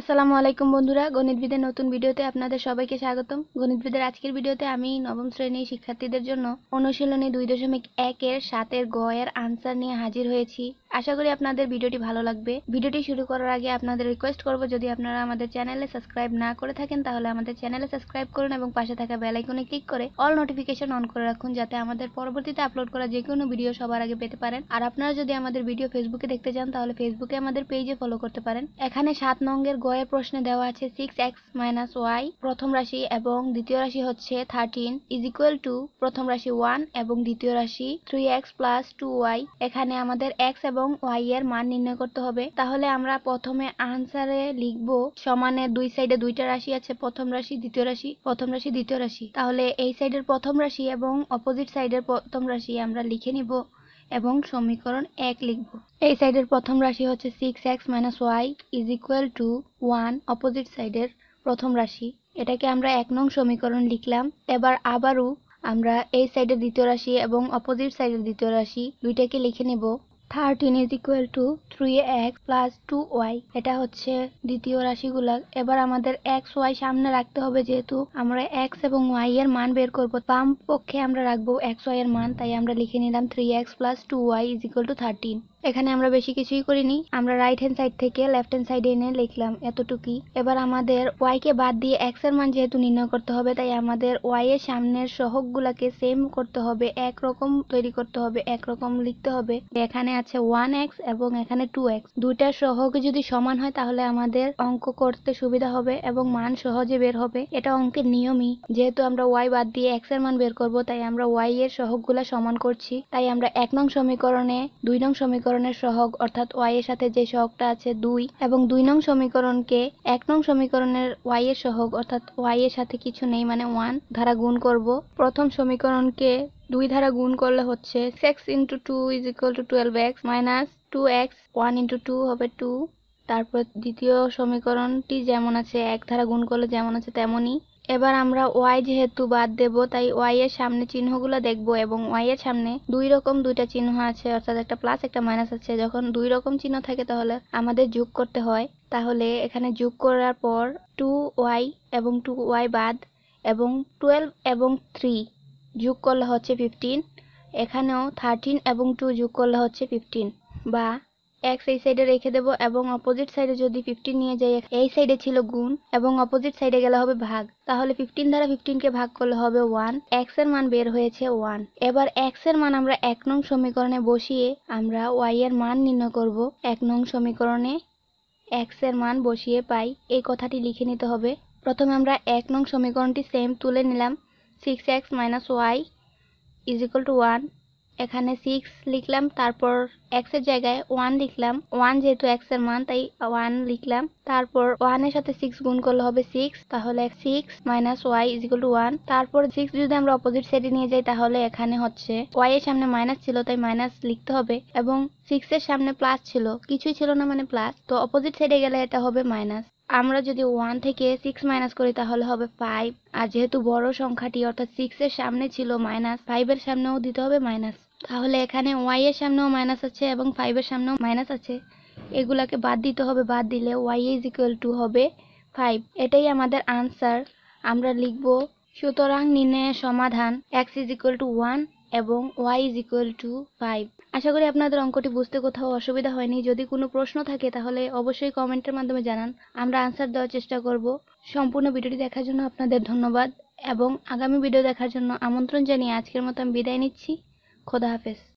আসসালামু আলাইকুম বন্ধুরা গণিতবিদের নতুন ভিডিওতে আপনাদের সবাইকে স্বাগতম গণিতবিদের আজকের ভিডিওতে আমি নবম শ্রেণীর শিক্ষার্থীদের জন্য অনুশীলনী দুই দশমিক একের সাতের গয়ের আনসার নিয়ে হাজির হয়েছি আশা করি আপনাদের ভিডিওটি ভালো লাগবে ভিডিওটি শুরু করার আগে আপনাদের রিকোয়েস্ট করব যদি আপনারা আমাদের চ্যানেলে সাবস্ক্রাইব না করে থাকেন তাহলে আমাদের চ্যানেলে সাবস্ক্রাইব করুন এবং পাশে থাকা বেল আইকনে ক্লিক করে অল নোটিফিকেশন অন করে রাখুন যাতে আমাদের পরবর্তীতে আপলোড করা যে কোনো ভিডিও সবার আগে পেতে পারেন আর আপনারা যদি আমাদের ভিডিও ফেসবুকে দেখতে চান তাহলে ফেসবুকে আমাদের পেজে ফলো করতে পারেন এখানে সাত নঙ্গের গয়ের প্রশ্নে দেওয়া আছে সিক্স এক্স মাইনাস ওয়াই প্রথম রাশি এবং দ্বিতীয় রাশি হচ্ছে থার্টিন ইজ ইকুয়াল টু প্রথম রাশি ওয়ান এবং দ্বিতীয় রাশি three x plus two y এখানে আমাদের এক্স এবং এবং ওয়াই এর মান নির্ণয় করতে হবে তাহলে আমরা প্রথমে আনসারে লিখব সমানের দুই সাইডে দুইটা রাশি আছে প্রথম রাশি দ্বিতীয় রাশি প্রথম রাশি দ্বিতীয় রাশি তাহলে এই সাইডের প্রথম রাশি এবং অপোজিট সাইডের প্রথম রাশি আমরা লিখে নিব এবং সমীকরণ এক লিখব এই সাইডের প্রথম রাশি হচ্ছে six x minus y is equal to one opposite সাইডের প্রথম রাশি এটাকে আমরা এক নং সমীকরণ লিখলাম এবার আবারও আমরা এই সাইডের দ্বিতীয় রাশি এবং অপোজিট সাইডের দ্বিতীয় রাশি দুইটাকে লিখে নেব thirteen is equal to three x plus two y এটা হচ্ছে দ্বিতীয় রাশিগুলা এবার আমাদের এক্স ওয়াই সামনে রাখতে হবে যেহেতু আমরা এক্স এবং ওয়াই এর মান বের করবো বাম পক্ষে আমরা রাখবো এক্স ওয়াই এর মান তাই আমরা লিখে নিলাম three x plus two y is equal to thirteen এখানে আমরা বেশি কিছুই করিনি আমরা রাইট হ্যান্ড সাইড থেকে লেফট হ্যান্ড সাইডে এনে লিখলাম এতটুকুই এবার আমাদের ওয়াই কে বাদ দিয়ে এক্স এর মান যেহেতু নির্ণয় করতে হবে তাই আমাদের ওয়াই এর সামনের গুলাকে সেম করতে হবে একরকম তৈরি করতে হবে একরকম লিখতে হবে এখানে আছে ওয়ান এক্স এবং এখানে টু এক্স দুইটা সহগ যদি সমান হয় তাহলে আমাদের অঙ্ক করতে সুবিধা হবে এবং মান সহজে বের হবে এটা অঙ্কের নিয়মই যেহেতু আমরা ওয়াই বাদ দিয়ে এক্স এর মান বের করব তাই আমরা ওয়াই এর গুলা সমান করছি তাই আমরা এক নং সমীকরণে দুই নং সমীকরণ সমীকরণের সহগ অর্থাৎ y এর সাথে যে সহগটা আছে দুই এবং দুই নং সমীকরণকে এক নং সমীকরণের y এর সহগ অর্থাৎ y এর সাথে কিছু নেই মানে ওয়ান দ্বারা গুণ করব প্রথম সমীকরণকে দুই দ্বারা গুণ করলে হচ্ছে six 2 two is 1 two twelve x minus two x one into two হবে টু তারপর দ্বিতীয় সমীকরণটি যেমন আছে এক দ্বারা গুণ করলে যেমন আছে তেমনই এবার আমরা ওয়াই যেহেতু বাদ দেব তাই ওয়াই এর সামনে চিহ্নগুলো দেখব এবং ওয়াই এর সামনে দুই রকম দুইটা চিহ্ন আছে অর্থাৎ একটা প্লাস একটা মাইনাস আছে যখন দুই রকম চিহ্ন থাকে তাহলে আমাদের যোগ করতে হয় তাহলে এখানে যোগ করার পর টু ওয়াই এবং টু ওয়াই বাদ এবং টুয়েলভ এবং থ্রি যোগ করলে হচ্ছে ফিফটিন এখানেও থার্টিন এবং টু যোগ করলে হচ্ছে ফিফটিন বা এক্স এই সাইডে রেখে দেব এবং অপোজিট সাইডে যদি ফিফটিন নিয়ে যাই এই সাইডে ছিল গুণ এবং অপোজিট সাইডে গেলে হবে ভাগ তাহলে ফিফটিন দ্বারা ফিফটিনকে ভাগ করলে হবে ওয়ান x এর মান বের হয়েছে ওয়ান এবার x এর মান আমরা এক নং সমীকরণে বসিয়ে আমরা y এর মান নির্ণয় করব এক নং সমীকরণে x এর মান বসিয়ে পাই এই কথাটি লিখে নিতে হবে প্রথমে আমরা এক নং সমীকরণটি সেম তুলে নিলাম six x minus y is two one এখানে সিক্স লিখলাম তারপর এর জায়গায় ওয়ান লিখলাম ওয়ান যেহেতু এর মান তাই ওয়ান লিখলাম তারপর এর সাথে সিক্স গুণ করলে হবে সিক্স তাহলে six minus y is equal to one তারপর সিক্স যদি আমরা অপোজিট সাইডে নিয়ে যাই তাহলে এখানে হচ্ছে ওয়াই এর সামনে মাইনাস ছিল তাই মাইনাস লিখতে হবে এবং সিক্স এর সামনে প্লাস ছিল কিছুই ছিল না মানে প্লাস তো অপোজিট সাইডে গেলে এটা হবে মাইনাস আমরা যদি ওয়ান থেকে সিক্স মাইনাস করি তাহলে হবে ফাইভ আর যেহেতু বড় সংখ্যাটি অর্থাৎ সিক্স এর সামনে ছিল মাইনাস ফাইভ এর সামনেও দিতে হবে মাইনাস তাহলে এখানে ওয়াই এর সামনেও মাইনাস আছে এবং ফাইভের সামনেও মাইনাস আছে এগুলাকে বাদ দিতে হবে বাদ দিলে ওয়াই ইজ ইকুয়াল টু হবে ফাইভ এটাই আমাদের আনসার আমরা লিখব সুতরাং নির্ণয়ের সমাধান x is equal to one এবং y is equal to five আশা করি আপনাদের অঙ্কটি বুঝতে কোথাও অসুবিধা হয়নি যদি কোনো প্রশ্ন থাকে তাহলে অবশ্যই কমেন্টের মাধ্যমে জানান আমরা আনসার দেওয়ার চেষ্টা করব সম্পূর্ণ ভিডিওটি দেখার জন্য আপনাদের ধন্যবাদ এবং আগামী ভিডিও দেখার জন্য আমন্ত্রণ জানিয়ে আজকের মতো আমি বিদায় নিচ্ছি خدا حافظ